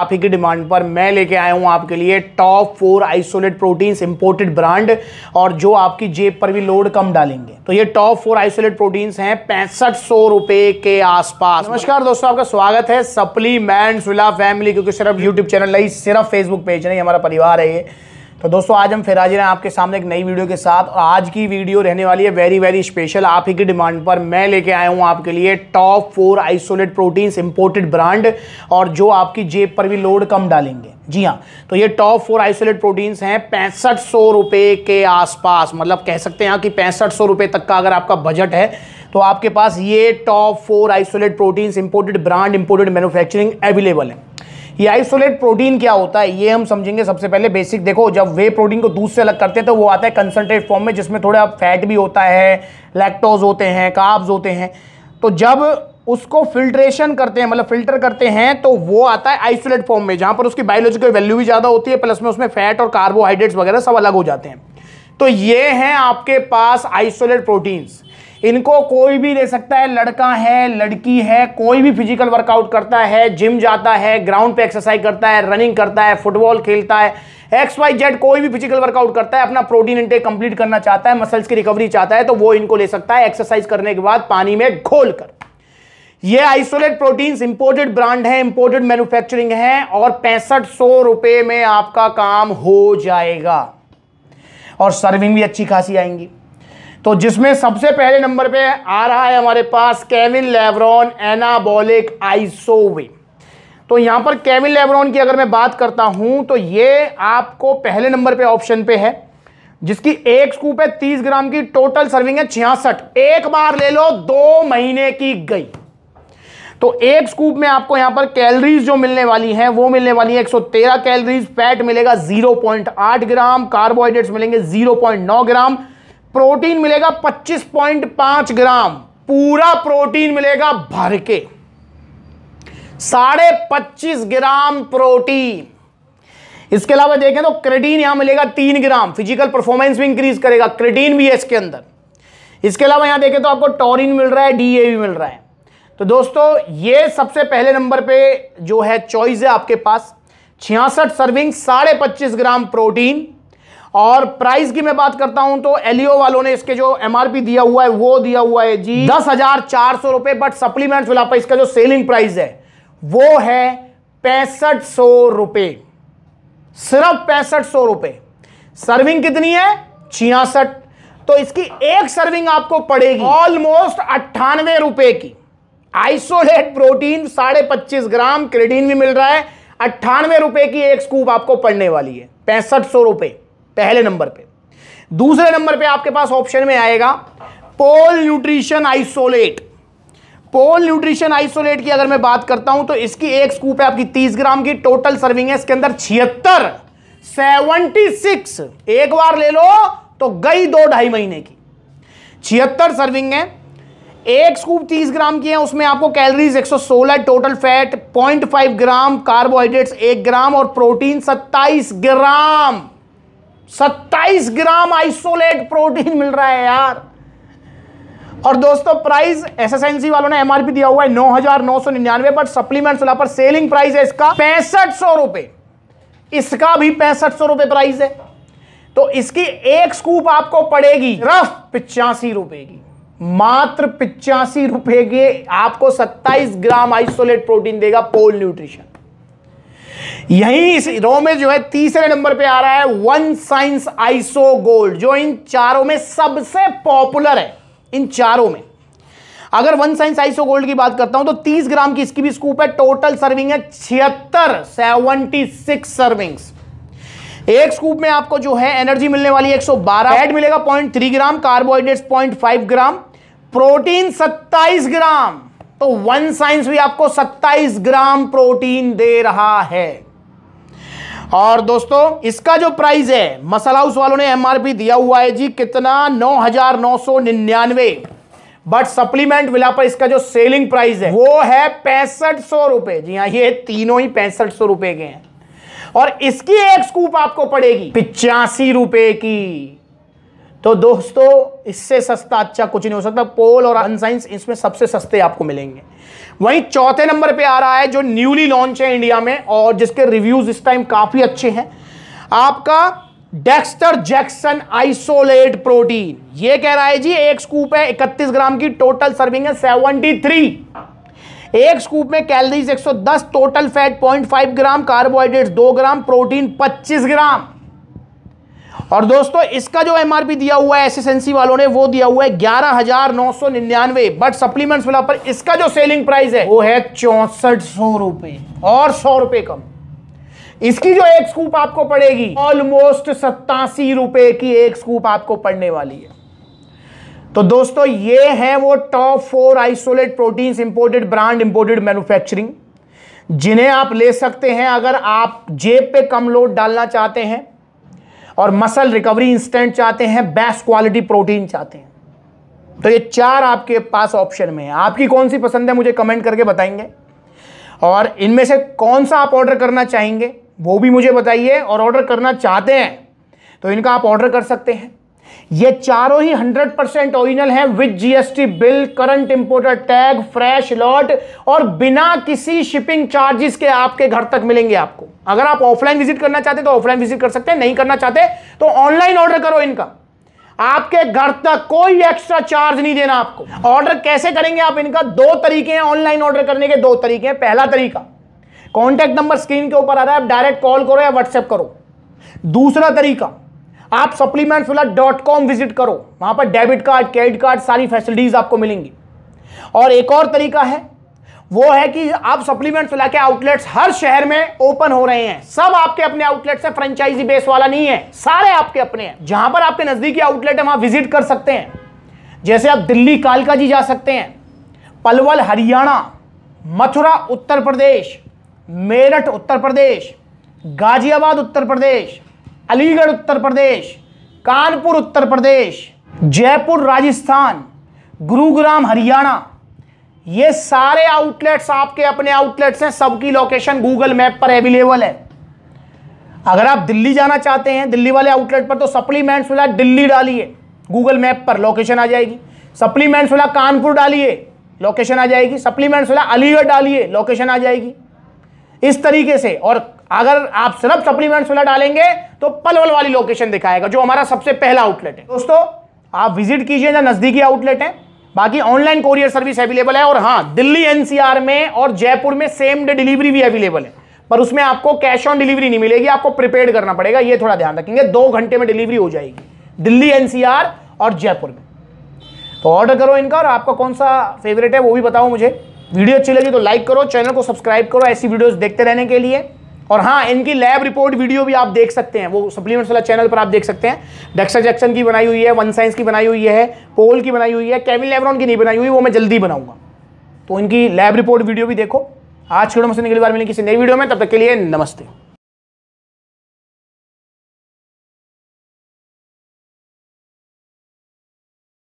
आप ही की डिमांड पर मैं लेके आया हूँ आपके लिए top four isolate proteins imported brand और जो आपकी जेब पर भी लोड कम डालेंगे तो ये टॉप फोर आइसोलेट प्रोटीन्स हैं पैंसठ सौ रुपए के आसपास नमस्कार दोस्तों आपका स्वागत है सप्लीमेंट्स विला फैमिली क्योंकि सिर्फ यूट्यूब चैनल नहीं सिर्फ फेसबुक पेज नहीं हमारा परिवार है ये तो दोस्तों आज हम फिर हाजिर हैं आपके सामने एक नई वीडियो के साथ और आज की वीडियो रहने वाली है वेरी वेरी स्पेशल आप ही की डिमांड पर मैं लेके आया हूँ आपके लिए top four isolate proteins imported brand और जो आपकी जेब पर भी लोड कम डालेंगे जी हाँ तो ये टॉप फोर आइसोलेट प्रोटीन्स हैं पैंसठ सौ रुपये के आसपास मतलब कह सकते हैं कि पैंसठ सौ रुपये तक का अगर आपका बजट है तो आपके पास ये top four isolate proteins imported brand imported manufacturing available है ये आइसोलेट प्रोटीन क्या होता है ये हम समझेंगे सबसे पहले बेसिक देखो जब वे प्रोटीन को दूध से अलग करते हैं तो वो आता है कंसनट्रेट फॉर्म में जिसमें थोड़ा फैट भी होता है लैक्टोज होते हैं काब्स होते हैं तो जब उसको फिल्ट्रेशन करते हैं मतलब फिल्टर करते हैं तो वो आता है आइसोलेट फॉर्म में जहाँ पर उसकी बायोलॉजिकल वैल्यू भी ज़्यादा होती है प्लस में उसमें फैट और कार्बोहाइड्रेट्स वगैरह सब अलग हो जाते हैं तो ये हैं आपके पास आइसोलेट प्रोटीन्स इनको कोई भी ले सकता है लड़का है लड़की है कोई भी फिजिकल वर्कआउट करता है जिम जाता है ग्राउंड पे एक्सरसाइज करता है रनिंग करता है फुटबॉल खेलता है एक्स वाई जेड कोई भी फिजिकल वर्कआउट करता है अपना प्रोटीन इंटेक कंप्लीट करना चाहता है मसल्स की रिकवरी चाहता है तो वो इनको ले सकता है एक्सरसाइज करने के बाद पानी में घोल कर ये आइसोलेट प्रोटीन्स इंपोर्टेड ब्रांड है इंपोर्टेड मैन्युफैक्चरिंग है और पैंसठ सौ रुपए में आपका काम हो जाएगा और सर्विंग भी अच्छी खासी आएंगी तो जिसमें सबसे पहले नंबर पे आ रहा है हमारे पास केविन लेवरॉन एनाबॉलिक आइसोवे तो यहां पर केविन लेवरॉन की अगर मैं बात करता हूं तो ये आपको पहले नंबर पे ऑप्शन पे है जिसकी एक स्कूप है तीस ग्राम की टोटल सर्विंग है छियासठ एक बार ले लो दो महीने की गई तो एक स्कूप में आपको यहां पर कैलोरीज जो मिलने वाली हैं वो मिलने वाली है 113 कैलोरीज फैट मिलेगा 0.8 ग्राम कार्बोहाइड्रेट्स मिलेंगे 0.9 ग्राम प्रोटीन मिलेगा 25.5 ग्राम पूरा प्रोटीन मिलेगा भर के साढ़े पच्चीस ग्राम प्रोटीन इसके अलावा देखें तो क्रेटीन यहां मिलेगा तीन ग्राम फिजिकल परफॉर्मेंस भी इंक्रीज करेगा क्रेटीन भी है इसके अंदर इसके अलावा यहां देखें तो आपको टॉरिन मिल रहा है डीए भी मिल रहा है तो दोस्तों ये सबसे पहले नंबर पे जो है चॉइस है आपके पास छियासठ सर्विंग साढ़े पच्चीस ग्राम प्रोटीन और प्राइस की मैं बात करता हूं तो एलियो e वालों ने इसके जो एमआरपी दिया हुआ है वो दिया हुआ है जी दस हजार चार सौ रुपए बट सप्लीमेंट फिलहाल इसका जो सेलिंग प्राइस है वो है पैंसठ सौ रुपए सिर्फ पैंसठ सौ रुपए सर्विंग कितनी है छियासठ तो इसकी एक सर्विंग आपको पड़ेगी ऑलमोस्ट अट्ठानवे रुपए की आइसोलेट प्रोटीन साढ़े पच्चीस ग्राम क्रेडीन भी मिल रहा है अट्ठानवे रुपए की एक स्कूप आपको पड़ने वाली है पैंसठ सौ रुपए पहले नंबर पे दूसरे नंबर पे आपके पास ऑप्शन में आएगा pole nutrition isolate pole nutrition isolate की अगर मैं बात करता हूं तो इसकी एक स्कूप है आपकी 30 ग्राम की टोटल सर्विंग है इसके अंदर छिहत्तर 76 एक बार ले लो तो गई दो ढाई महीने की छिहत्तर सर्विंग है एक स्कूप 30 ग्राम की है उसमें आपको calories 116 total fat 0.5 gram carbohydrates 1 gram और प्रोटीन 27 ग्राम सत्ताईस ग्राम आइसोलेट प्रोटीन मिल रहा है यार और दोस्तों प्राइस एसएसएनसी वालों ने एमआरपी दिया हुआ है नौ हजार नौ सौ निन्यानवे बट सप्लीमेंट सोलह पर सेलिंग प्राइस है इसका पैंसठ सौ रुपए इसका भी पैंसठ सौ रुपए प्राइस है तो इसकी एक स्कूप आपको पड़ेगी रफ पिचासी रुपए की मात्र पिचासी रुपए के आपको सत्ताईस ग्राम आइसोलेट प्रोटीन देगा पोल न्यूट्रिशन यहीं इस रो में जो है तीसरे नंबर पे आ रहा है वन साइंस आइसो गोल्ड जो इन चारों में सबसे पॉपुलर है इन चारों में अगर वन साइंस आइसो गोल्ड की बात करता हूं तो 30 ग्राम की इसकी भी स्कूप है टोटल सर्विंग है छिहत्तर सेवनटी सिक्स सर्विंग्स एक स्कूप में आपको जो है एनर्जी मिलने वाली 112 फैट मिलेगा three gram point five gram protein 27 gram तो वन साइंस भी आपको 27 ग्राम प्रोटीन दे रहा है और दोस्तों इसका जो प्राइस है मसाला हाउस वालों ने एमआरपी दिया हुआ है जी कितना नौ बट सप्लीमेंट विला पर इसका जो सेलिंग प्राइस है वो है पैंसठ सौ रुपए जी हाँ ये तीनों ही पैंसठ सौ रुपए के हैं और इसकी एक स्कूप आपको पड़ेगी पिचासी रुपए की तो दोस्तों इससे सस्ता अच्छा कुछ नहीं हो सकता पोल और अनसाइंस इसमें सबसे सस्ते आपको मिलेंगे वहीं चौथे नंबर पे आ रहा है जो न्यूली लॉन्च है इंडिया में और जिसके रिव्यूज इस टाइम काफ़ी अच्छे हैं आपका डेक्स्टर जैक्सन आइसोलेट प्रोटीन ये कह रहा है जी एक स्कूप है 31 ग्राम की टोटल सर्विंग है 73 एक स्कूप में calories 110 total fat 0.5 gram carbohydrate 2 gram protein 25 gram और दोस्तों इसका जो एमआरपी दिया हुआ है एसएसएनसी वालों ने वो दिया हुआ है ग्यारह हजार नौ सौ निन्यानवे बट सप्लीमेंट्स वाला पर इसका जो सेलिंग प्राइस है वो है चौसठ सौ रुपए और सौ रुपए कम इसकी जो एक स्कूप आपको पड़ेगी ऑलमोस्ट सत्तासी रुपए की एक स्कूप आपको पड़ने वाली है तो दोस्तों ये है वो top four isolate proteins imported brand imported manufacturing जिन्हें आप ले सकते हैं अगर आप जेब पे कम लोड डालना चाहते हैं और मसल रिकवरी इंस्टेंट चाहते हैं बेस्ट क्वालिटी प्रोटीन चाहते हैं तो ये चार आपके पास ऑप्शन में है आपकी कौन सी पसंद है मुझे कमेंट करके बताएंगे और इनमें से कौन सा आप ऑर्डर करना चाहेंगे वो भी मुझे बताइए और ऑर्डर करना चाहते हैं तो इनका आप ऑर्डर कर सकते हैं ये चारों ही 100 परसेंट ओरिजिनल है with GST bill current importer tag fresh lot और बिना किसी शिपिंग चार्जेस के आपके घर तक मिलेंगे आपको अगर आप ऑफलाइन विजिट करना चाहते तो ऑफलाइन विजिट कर सकते हैं नहीं करना चाहते तो ऑनलाइन ऑर्डर करो इनका आपके घर तक कोई एक्स्ट्रा चार्ज नहीं देना आपको ऑर्डर कैसे करेंगे आप इनका दो तरीके हैं ऑनलाइन ऑर्डर करने के दो तरीके हैं पहला तरीका कॉन्टैक्ट नंबर स्क्रीन के ऊपर आ रहा है आप डायरेक्ट कॉल करो या व्हाट्सएप करो दूसरा तरीका आप supplement filler dot com visit करो वहां पर डेबिट कार्ड क्रेडिट कार्ड सारी फैसिलिटीज आपको मिलेंगी और एक और तरीका है वो है कि आप सप्लीमेंट फिला के आउटलेट्स हर शहर में ओपन हो रहे हैं सब आपके अपने आउटलेट है फ्रेंचाइजी बेस वाला नहीं है सारे आपके अपने हैं जहां पर आपके नजदीकी आउटलेट है वहां विजिट कर सकते हैं जैसे आप दिल्ली कालका जी जा सकते हैं पलवल हरियाणा मथुरा उत्तर प्रदेश मेरठ उत्तर प्रदेश गाजियाबाद उत्तर प्रदेश अलीगढ़ उत्तर प्रदेश कानपुर उत्तर प्रदेश जयपुर राजस्थान गुरुग्राम हरियाणा ये सारे आउटलेट्स आपके अपने आउटलेट्स हैं सबकी लोकेशन गूगल मैप पर अवेलेबल है अगर आप दिल्ली जाना चाहते हैं दिल्ली वाले आउटलेट पर तो सप्लीमेंट्स वाला दिल्ली डालिए गूगल मैप पर लोकेशन आ जाएगी सप्लीमेंट्स वाला कानपुर डालिए लोकेशन आ जाएगी सप्लीमेंट्स वाला अलीगढ़ डालिए लोकेशन आ जाएगी इस तरीके से और अगर आप सिर्फ सप्लीमेंट्स वाला डालेंगे तो पलवल वाली लोकेशन दिखाएगा जो हमारा सबसे पहला आउटलेट है दोस्तों आप विजिट कीजिए ना नज़दीकी आउटलेट है बाकी ऑनलाइन कोरियर सर्विस अवेलेबल है और हाँ दिल्ली एनसीआर में और जयपुर में सेम डे डिलीवरी भी अवेलेबल है पर उसमें आपको कैश ऑन डिलीवरी नहीं मिलेगी आपको प्रिपेड करना पड़ेगा ये थोड़ा ध्यान रखेंगे दो घंटे में डिलीवरी हो जाएगी दिल्ली एनसीआर और जयपुर में तो ऑर्डर करो इनका और आपका कौन सा फेवरेट है वो भी बताओ मुझे वीडियो अच्छी लगी तो लाइक करो चैनल को सब्सक्राइब करो ऐसी वीडियोस देखते रहने के लिए और हाँ इनकी लैब रिपोर्ट वीडियो भी आप देख सकते हैं वो सप्लीमेंट्स वाला चैनल पर आप देख सकते हैं डेक्सा जैक्सन की बनाई हुई है वन साइंस की बनाई हुई है पोल की बनाई हुई है केविन लेब्रॉन की नहीं बनाई हुई वो मैं जल्दी बनाऊंगा तो इनकी लैब रिपोर्ट वीडियो भी देखो आज छोड़ो मुझसे निकली बार मिलेंगे किसी नई वीडियो में तब तक के लिए नमस्ते